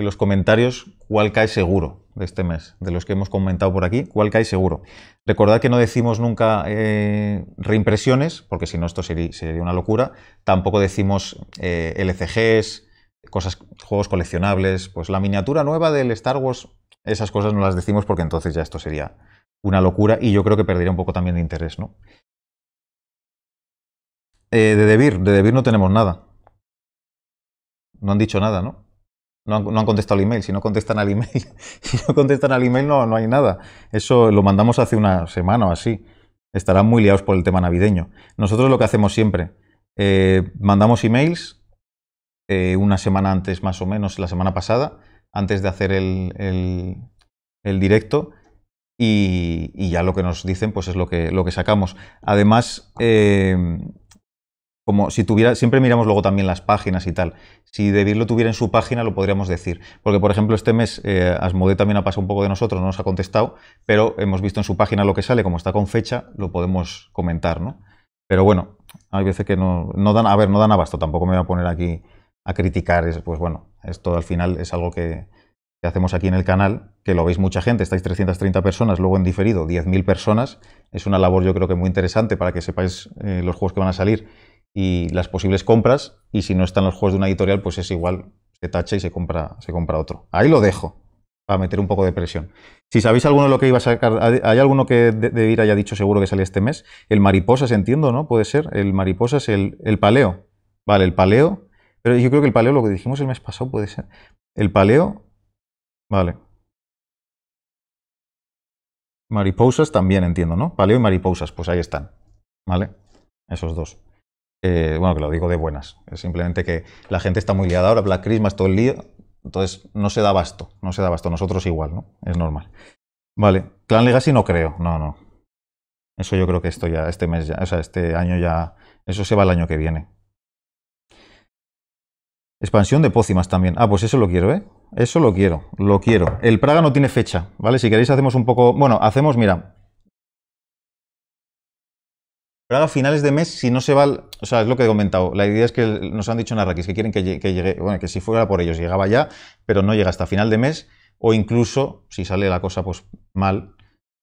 en los comentarios cuál cae seguro de este mes, de los que hemos comentado por aquí, cuál cae seguro. Recordad que no decimos nunca eh, reimpresiones, porque si no esto sería, una locura. Tampoco decimos eh, LCGs, cosas, juegos coleccionables, pues la miniatura nueva del Star Wars, esas cosas no las decimos porque entonces ya esto sería una locura y yo creo que perdería un poco también de interés, ¿no? Eh, de Debir, de Debir no tenemos nada. No han dicho nada, ¿no? no han, contestado el email. Si no contestan al email, si no contestan al email no, no hay nada. Eso lo mandamos hace una semana o así. Estarán muy liados por el tema navideño. Nosotros lo que hacemos siempre, eh, mandamos emails eh, una semana antes más o menos, la semana pasada, antes de hacer el, el, directo. Y, ya lo que nos dicen pues es lo que, lo que sacamos. Además, eh, si tuviera, siempre miramos luego también las páginas y tal. Si David lo tuviera en su página, lo podríamos decir. Porque, por ejemplo, este mes eh, Asmode también ha pasado un poco de nosotros, no nos ha contestado, pero hemos visto en su página lo que sale, como está con fecha, lo podemos comentar, ¿no? Pero bueno, hay veces que no, dan, a ver, no dan abasto, tampoco me voy a poner aquí a criticar, pues bueno, esto al final es algo que, hacemos aquí en el canal, que lo veis mucha gente, estáis 330 personas, luego en diferido 10.000 personas, es una labor yo creo que muy interesante para que sepáis eh, los juegos que van a salir y las posibles compras, y si no están los juegos de una editorial, pues es igual, se tacha y se compra, se compra otro. Ahí lo dejo, para meter un poco de presión. Si sabéis alguno de lo que iba a sacar, hay alguno que de, ir haya dicho seguro que sale este mes. El mariposas, entiendo, ¿no? Puede ser. El mariposas, el, el paleo. Vale, el paleo. Pero yo creo que el paleo, lo que dijimos el mes pasado, puede ser. El paleo. Vale. Mariposas también entiendo, ¿no? Paleo y mariposas, pues ahí están. ¿Vale? Esos dos. Eh, bueno, que lo digo de buenas. Es simplemente que la gente está muy liada ahora, Black Christmas, todo el lío. Entonces no se da abasto, no se da abasto. Nosotros igual, ¿no? Es normal. Vale, Clan Legacy no creo, no, no. Eso yo creo que esto ya, este mes ya, o sea, este año ya, eso se va el año que viene. Expansión de pócimas también. Ah, pues eso lo quiero, ¿eh? Eso lo quiero, lo quiero. El Praga no tiene fecha, ¿vale? Si queréis hacemos un poco, bueno, hacemos, mira, pero ahora a finales de mes, si no se va, o sea, es lo que he comentado, la idea es que nos han dicho en Arrakis que quieren que llegue, bueno, que si fuera por ellos llegaba ya, pero no llega hasta final de mes, o incluso, si sale la cosa pues mal,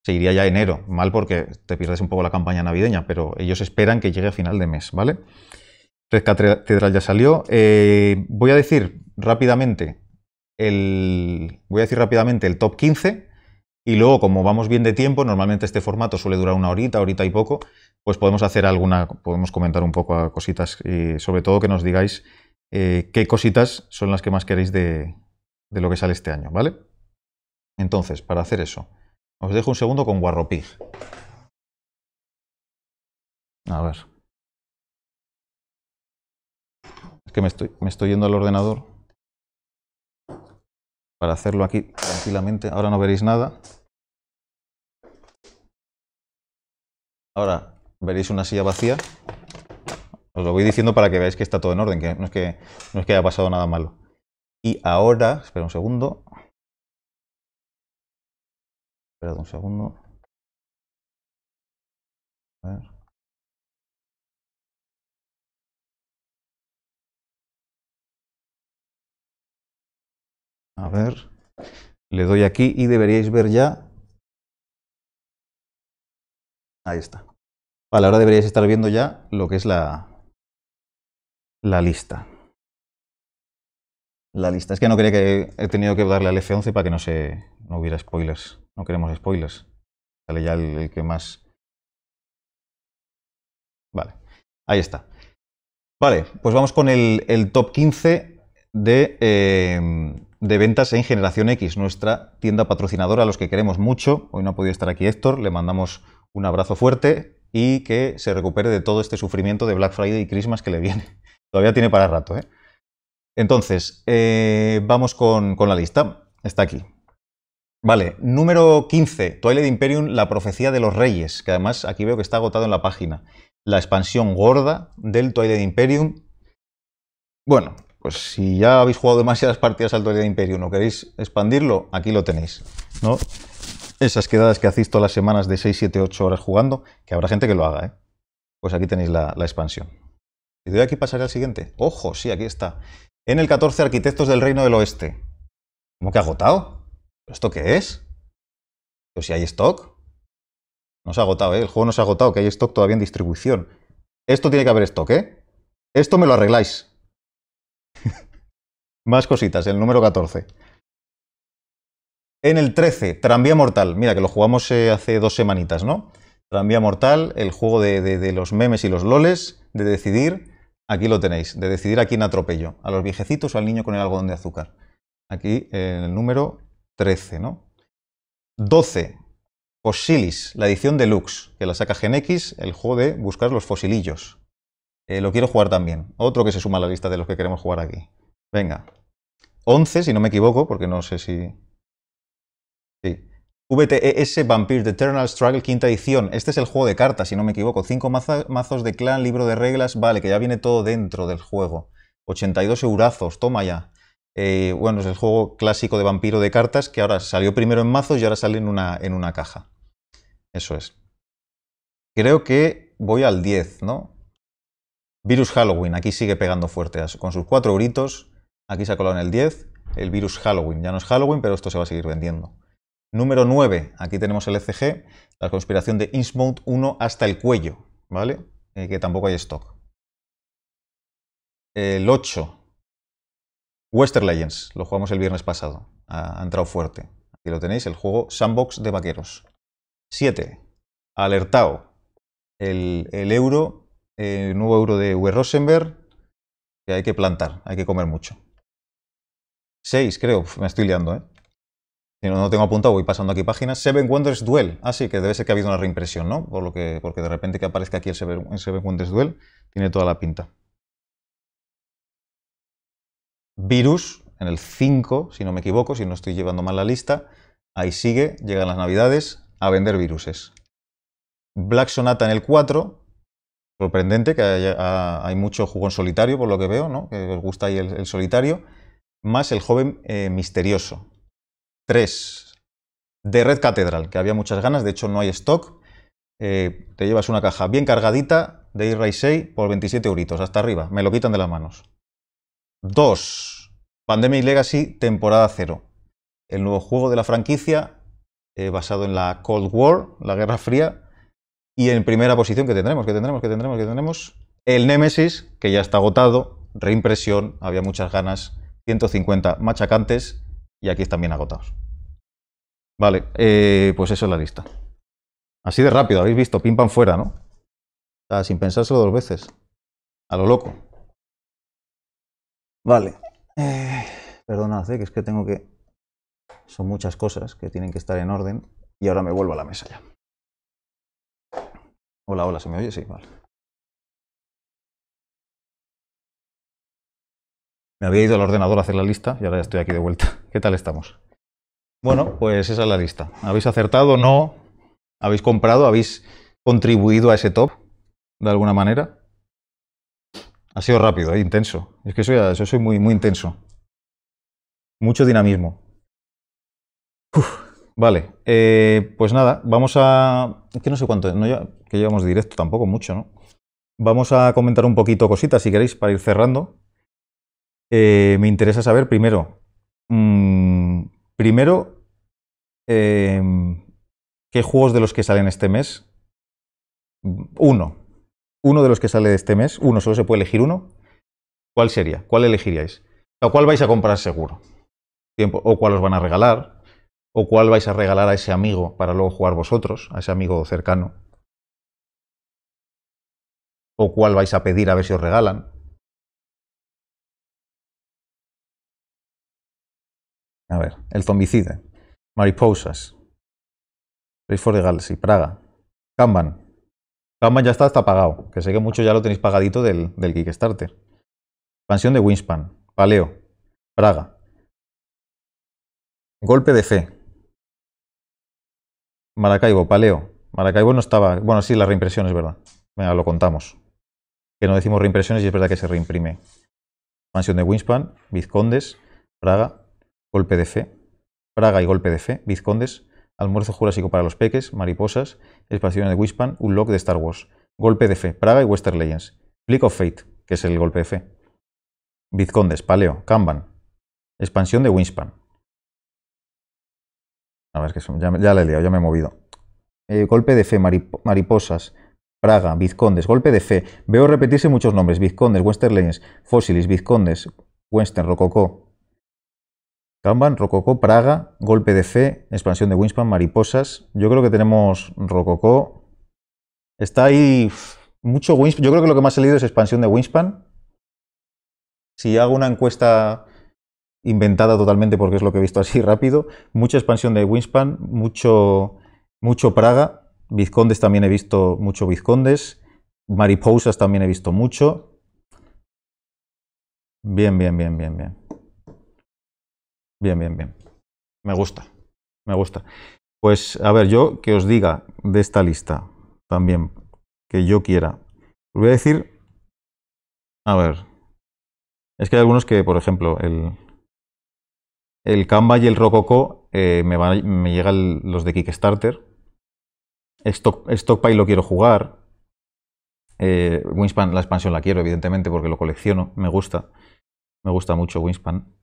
se iría ya enero, mal porque te pierdes un poco la campaña navideña, pero ellos esperan que llegue a final de mes, ¿vale? Red Catedral ya salió. Eh, voy a decir rápidamente el, voy a decir rápidamente el top 15 y luego, como vamos bien de tiempo, normalmente este formato suele durar una horita, horita y poco, pues podemos hacer alguna, podemos comentar un poco a cositas y sobre todo que nos digáis eh, qué cositas son las que más queréis de, lo que sale este año, ¿vale? Entonces, para hacer eso, os dejo un segundo con Warropig. A ver. Es que estoy, me estoy yendo al ordenador para hacerlo aquí tranquilamente. Ahora no veréis nada. Ahora veréis una silla vacía. Os lo voy diciendo para que veáis que está todo en orden, que no es que, no es que haya pasado nada malo. Y ahora, espera un segundo. espera un segundo. A ver. Le doy aquí y deberíais ver ya Ahí está. Vale, ahora deberíais estar viendo ya lo que es la, la lista. La lista. Es que no quería que he tenido que darle al F11 para que no se no hubiera spoilers. No queremos spoilers. Sale ya el, que más. Vale. Ahí está. Vale, pues vamos con el, top 15 de, eh, de, ventas en Generación X, nuestra tienda patrocinadora, a los que queremos mucho. Hoy no ha podido estar aquí Héctor, le mandamos un abrazo fuerte y que se recupere de todo este sufrimiento de Black Friday y Christmas que le viene. Todavía tiene para rato. ¿eh? Entonces, eh, vamos con, la lista. Está aquí. Vale, número 15, Twilight Imperium, la profecía de los reyes, que además aquí veo que está agotado en la página. La expansión gorda del Twilight Imperium. Bueno, pues si ya habéis jugado demasiadas partidas al Twilight Imperium o queréis expandirlo, aquí lo tenéis, ¿no? Esas quedadas que hacéis todas las semanas de 6, 7, 8 horas jugando, que habrá gente que lo haga, ¿eh? Pues aquí tenéis la, expansión. Y doy aquí pasaré al siguiente. Ojo, sí, aquí está. En el 14, Arquitectos del Reino del Oeste. ¿Cómo que agotado? ¿Esto qué es? Pues si hay stock. No se ha agotado, ¿eh? El juego no se ha agotado, que hay stock todavía en distribución. Esto tiene que haber stock, ¿eh? Esto me lo arregláis. Más cositas, el número 14. En el 13, Tranvía Mortal. Mira, que lo jugamos eh, hace dos semanitas, ¿no? Tranvía Mortal, el juego de, los memes y los loles, de decidir, aquí lo tenéis, de decidir a quién atropello, a los viejecitos o al niño con el algodón de azúcar. Aquí en el número 13, ¿no? 12, Fosilis, la edición deluxe, que la saca GenX, el juego de buscar los fosilillos. Eh, lo quiero jugar también. Otro que se suma a la lista de los que queremos jugar aquí. Venga. 11, si no me equivoco, porque no sé si VTES Vampire The Eternal Struggle, quinta edición. Este es el juego de cartas, si no me equivoco. Cinco mazos de clan, libro de reglas. Vale, que ya viene todo dentro del juego. 82 eurazos, toma ya. Eh, bueno, es el juego clásico de vampiro de cartas que ahora salió primero en mazos y ahora sale en una, en una caja. Eso es. Creo que voy al 10, ¿no? Virus Halloween, aquí sigue pegando fuerte. Con sus cuatro gritos. aquí se ha colado en el 10. El virus Halloween, ya no es Halloween, pero esto se va a seguir vendiendo. Número 9, aquí tenemos el ECG, la conspiración de Innsmouth 1 hasta el cuello, ¿vale? Eh, que tampoco hay stock. El 8, Western Legends, lo jugamos el viernes pasado, ha, entrado fuerte. Aquí lo tenéis, el juego Sandbox de Vaqueros. 7, Alertao, el, el euro, el eh, nuevo euro de W. Rosenberg, que hay que plantar, hay que comer mucho. 6, creo, me estoy liando, ¿eh? Si no, tengo apuntado, voy pasando aquí páginas. Seven Wonders Duel. Así ah, que debe ser que ha habido una reimpresión, ¿no? Por lo porque de repente que aparezca aquí el Seven, Wonders Duel, tiene toda la pinta. Virus, en el 5, si no me equivoco, si no estoy llevando mal la lista. Ahí sigue, llegan las navidades a vender viruses. Black Sonata en el 4. Sorprendente que hay mucho juego en solitario, por lo que veo, ¿no? Que os gusta ahí el, solitario. Más el joven eh, misterioso. 3 de Red Catedral, que había muchas ganas, de hecho no hay stock. Eh, te llevas una caja bien cargadita de e 6 por 27 euritos, hasta arriba, me lo quitan de las manos. 2. Pandemic Legacy, temporada cero. El nuevo juego de la franquicia, eh, basado en la Cold War, la Guerra Fría, y en primera posición que tendremos, que tendremos, que tendremos, que tendremos, el Nemesis, que ya está agotado, reimpresión, había muchas ganas, 150 machacantes, y aquí están bien agotados. Vale, eh, pues eso es la lista. Así de rápido, habéis visto, pimpan fuera, ¿no? sin pensárselo dos veces. A lo loco. Vale. Eh, perdonad, eh, que es que tengo que... Son muchas cosas que tienen que estar en orden. Y ahora me vuelvo a la mesa ya. Hola, hola, ¿se me oye? Sí, vale. Me había ido al ordenador a hacer la lista y ahora ya estoy aquí de vuelta. ¿Qué tal estamos? Bueno, pues esa es la lista. ¿Habéis acertado? ¿No? ¿Habéis comprado? ¿Habéis contribuido a ese top? ¿De alguna manera? Ha sido rápido, ¿eh? intenso. Es que soy, yo soy muy, muy intenso. Mucho dinamismo. vale, eh, pues nada, vamos a... Es que no sé cuánto, que llevamos directo tampoco, mucho, ¿no? Vamos a comentar un poquito cositas, si queréis, para ir cerrando. Eh, me interesa saber primero, mm, primero, em, qué juegos de los que salen este mes, uno, uno de los que sale de este mes, uno, solo se puede elegir uno, ¿cuál sería? ¿Cuál elegiríais? ¿O cuál vais a comprar seguro? ¿O cuál os van a regalar? ¿O cuál vais a regalar a ese amigo para luego jugar vosotros, a ese amigo cercano? ¿O cuál vais a pedir a ver si os regalan? A ver, el zombicide. Mariposas. Race for the Galaxy, Praga. Kanban. Kanban ya está hasta pagado, que sé que muchos ya lo tenéis pagadito del, del Kickstarter. Expansión de Winspan. Paleo. Praga. Golpe de fe. Maracaibo, Paleo. Maracaibo no estaba. Bueno, sí, la reimpresión es verdad. Venga, lo contamos. Que no decimos reimpresiones y es verdad que se reimprime. Mansión de Winspan, Vizcondes, Praga, golpe de fe, Praga y golpe de fe, Vizcondes, almuerzo jurásico para los peques, mariposas, expansión de Wispan, un lock de Star Wars, golpe de fe, Praga y Western Legends, Flick of Fate, que es el golpe de fe, Vizcondes, Paleo, Kanban, expansión de Wispan, A ver, ya, ya la he ya me he movido. Eh, golpe de fe, mariposas, Praga, Vizcondes, golpe de fe. Veo repetirse muchos nombres: Vizcondes, Western Legends, Fósilis, Vizcondes, Western, Rococo, Kanban, Rococó, Praga, Golpe de Fe, Expansión de Winspan, Mariposas. Yo creo que tenemos Rococó. Está ahí mucho Winspan. Yo creo que lo que más ha leído es Expansión de Winspan. Si hago una encuesta inventada totalmente porque es lo que he visto así rápido, mucha expansión de Winspan, mucho, mucho Praga. Vizcondes también he visto mucho Vizcondes. Mariposas también he visto mucho. Bien, bien, bien, bien, bien. Bien, bien, bien. Me gusta, me gusta. Pues a ver, yo que os diga de esta lista también, que yo quiera. Os voy a decir, a ver, es que hay algunos que, por ejemplo, el, el Canva y el Rococo eh, me, me, llegan los de Kickstarter. Stockpile lo quiero jugar. Eh, Winspan, la expansión la quiero, evidentemente, porque lo colecciono. Me gusta. Me gusta mucho Winspan.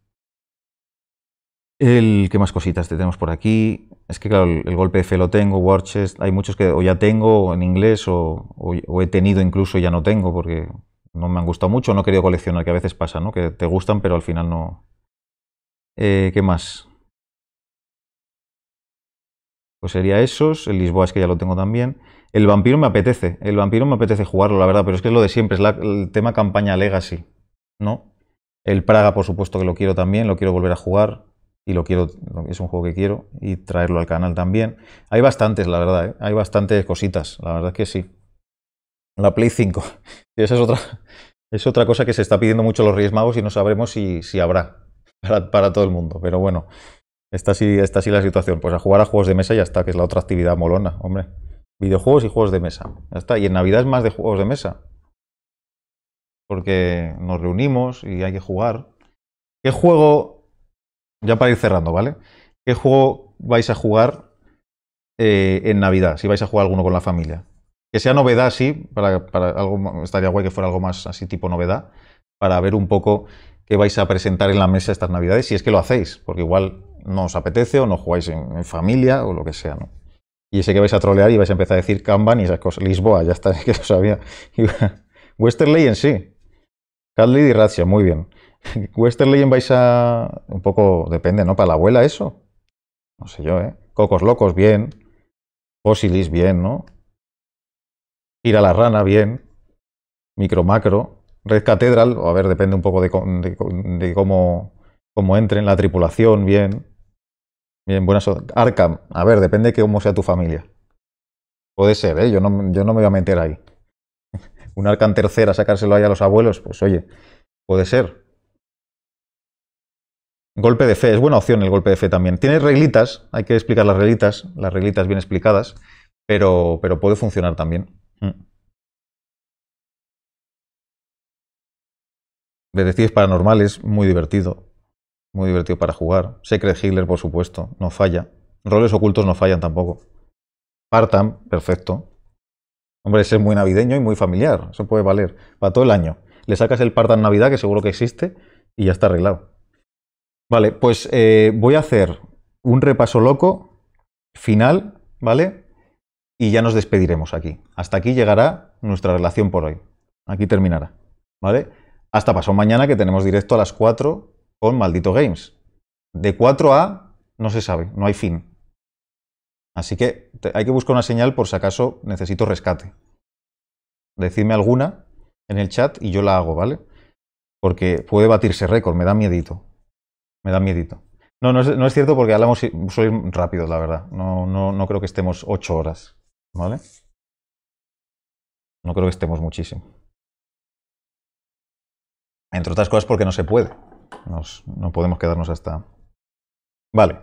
¿Qué más cositas tenemos por aquí? Es que, claro, el, golpe de fe lo tengo, Warchest, hay muchos que o ya tengo en inglés o, he tenido incluso y ya no tengo porque no me han gustado mucho, no he querido coleccionar, que a veces pasa, ¿no? Que te gustan pero al final no... Eh, ¿Qué más? Pues sería esos, el Lisboa es que ya lo tengo también. El vampiro me apetece, el vampiro me apetece jugarlo, la verdad, pero es que es lo de siempre, es el tema campaña Legacy, ¿no? El Praga, por supuesto que lo quiero también, lo quiero volver a jugar y lo quiero, es un juego que quiero, y traerlo al canal también. Hay bastantes, la verdad, ¿eh? hay bastantes cositas, la verdad es que sí. La Play 5, esa es otra, es otra cosa que se está pidiendo mucho los Reyes Magos y no sabremos si, si habrá para, todo el mundo, pero bueno, esta sí, esta sí la situación. Pues a jugar a juegos de mesa ya está, que es la otra actividad molona, hombre. Videojuegos y juegos de mesa, ya está. Y en Navidad es más de juegos de mesa, porque nos reunimos y hay que jugar. ¿Qué juego ya para ir cerrando, ¿vale? ¿Qué juego vais a jugar eh, en Navidad? Si vais a jugar alguno con la familia. Que sea novedad, sí, para, para algo, estaría guay que fuera algo más así tipo novedad, para ver un poco qué vais a presentar en la mesa estas Navidades, si es que lo hacéis, porque igual no os apetece o no jugáis en, familia o lo que sea, ¿no? Y sé que vais a trolear y vais a empezar a decir Kanban y esas cosas. Lisboa, ya está, es que lo sabía. Westerley en sí. Carly y Razia, muy bien. ¿Western en vais a. Un poco. Depende, ¿no? ¿Para la abuela eso? No sé yo, ¿eh? Cocos Locos, bien. Fósilis, bien, ¿no? Ir a la rana, bien. Micro Macro. Red Catedral, a ver, depende un poco de, cómo, cómo entren. La tripulación, bien. Bien, buenas. arca a ver, depende de cómo sea tu familia. Puede ser, ¿eh? Yo no, yo no me voy a meter ahí. Un en tercera, sacárselo ahí a los abuelos, pues oye, puede ser. Golpe de fe, es buena opción el golpe de fe también. Tiene reglitas, hay que explicar las reglitas, las reglitas bien explicadas, pero, pero puede funcionar también. Mm. Detectives paranormales, muy divertido. Muy divertido para jugar. Secret Hitler, por supuesto, no falla. Roles ocultos no fallan tampoco. Partam, perfecto. Hombre, es muy navideño y muy familiar. Eso puede valer para todo el año. Le sacas el Partam Navidad, que seguro que existe, y ya está arreglado. Vale, pues eh, voy a hacer un repaso loco final, ¿vale? Y ya nos despediremos aquí. Hasta aquí llegará nuestra relación por hoy. Aquí terminará, ¿vale? Hasta pasó mañana que tenemos directo a las 4 con Maldito Games. De 4 a no se sabe, no hay fin. Así que hay que buscar una señal por si acaso necesito rescate. Decidme alguna en el chat y yo la hago, ¿vale? Porque puede batirse récord, me da miedito me da miedito. No, no es, cierto porque hablamos, soy rápido, la verdad. No, no, no creo que estemos ocho horas, ¿vale? No creo que estemos muchísimo. Entre otras cosas porque no se puede. no podemos quedarnos hasta... Vale.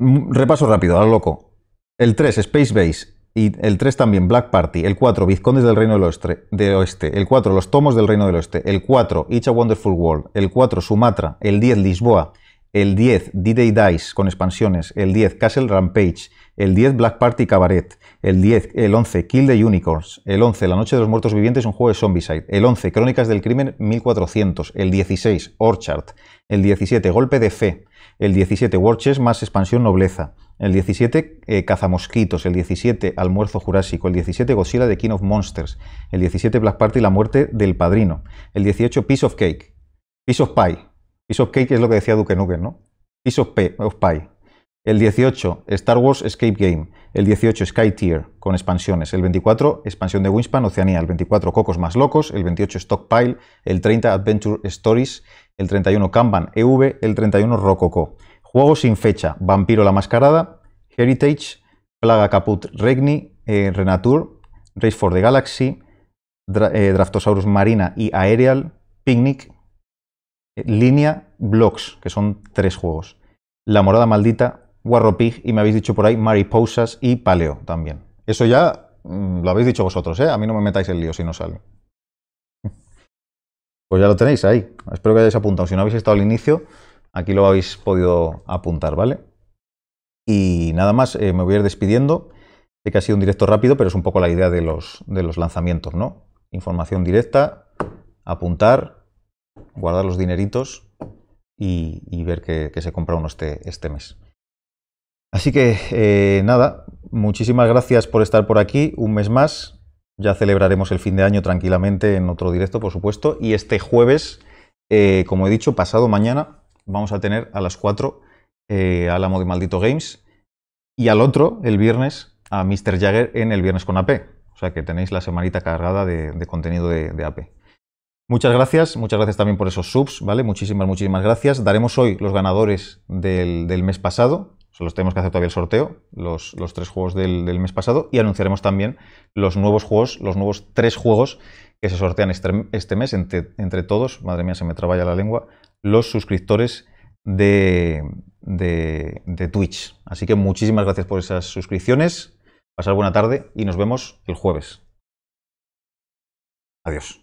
Mm, repaso rápido, a loco. El 3, Space Base y el 3 también, Black Party, el 4, Vizcondes del Reino del Oeste, de Oeste, el 4, Los Tomos del Reino del Oeste, el 4, It's a Wonderful World, el 4, Sumatra, el 10, Lisboa, el 10, D-Day Dice con expansiones, el 10, Castle Rampage, el 10, Black Party Cabaret, el 10, el 11, Kill the Unicorns. El 11, La Noche de los Muertos Vivientes, un juego de Zombicide. El 11, Crónicas del Crimen 1400. El 16, Orchard. El 17, Golpe de Fe. El 17, Warches más Expansión Nobleza. El 17, eh, Cazamosquitos. El 17, Almuerzo Jurásico. El 17, Godzilla de King of Monsters. El 17, Black Party, La Muerte del Padrino. El 18, Piece of Cake. Piece of Pie. Piece of Cake es lo que decía Duke Nukem, ¿no? Piece of Pie. El 18, Star Wars Escape Game. El 18, Sky Tier, con expansiones. El 24, expansión de Winspan Oceanía. El 24, Cocos más Locos. El 28, Stockpile. El 30, Adventure Stories. El 31, Kanban EV. El 31, Rococo. Juegos sin fecha. Vampiro la Mascarada. Heritage. Plaga Caput Regni. Eh, Renatur. Race for the Galaxy. Eh, Draftosaurus Marina y Aerial. Picnic. Eh, Línea. Blocks, que son tres juegos. La Morada Maldita, Warropig y me habéis dicho por ahí mariposas y paleo también. Eso ya mm, lo habéis dicho vosotros, ¿eh? A mí no me metáis el lío si no sale. Pues ya lo tenéis ahí. Espero que hayáis apuntado. Si no habéis estado al inicio, aquí lo habéis podido apuntar, ¿vale? Y nada más, eh, me voy a ir despidiendo. Sé que ha sido un directo rápido, pero es un poco la idea de los, lanzamientos, ¿no? Información directa, apuntar, guardar los dineritos y, ver que, se compra uno este, este mes. Así que eh, nada, muchísimas gracias por estar por aquí un mes más. Ya celebraremos el fin de año tranquilamente en otro directo, por supuesto. Y este jueves, eh, como he dicho, pasado mañana vamos a tener a las 4 eh, Álamo de Maldito Games y al otro, el viernes, a Mr. Jagger en el viernes con AP. O sea que tenéis la semanita cargada de, contenido de, AP. Muchas gracias, muchas gracias también por esos subs, ¿vale? Muchísimas, muchísimas gracias. Daremos hoy los ganadores del mes pasado, los tenemos que hacer todavía el sorteo, los, tres juegos del, mes pasado, y anunciaremos también los nuevos juegos, los nuevos tres juegos que se sortean este, este mes entre, todos, madre mía, se me traballa la lengua, los suscriptores de, de Twitch. Así que muchísimas gracias por esas suscripciones, pasar buena tarde y nos vemos el jueves. Adiós.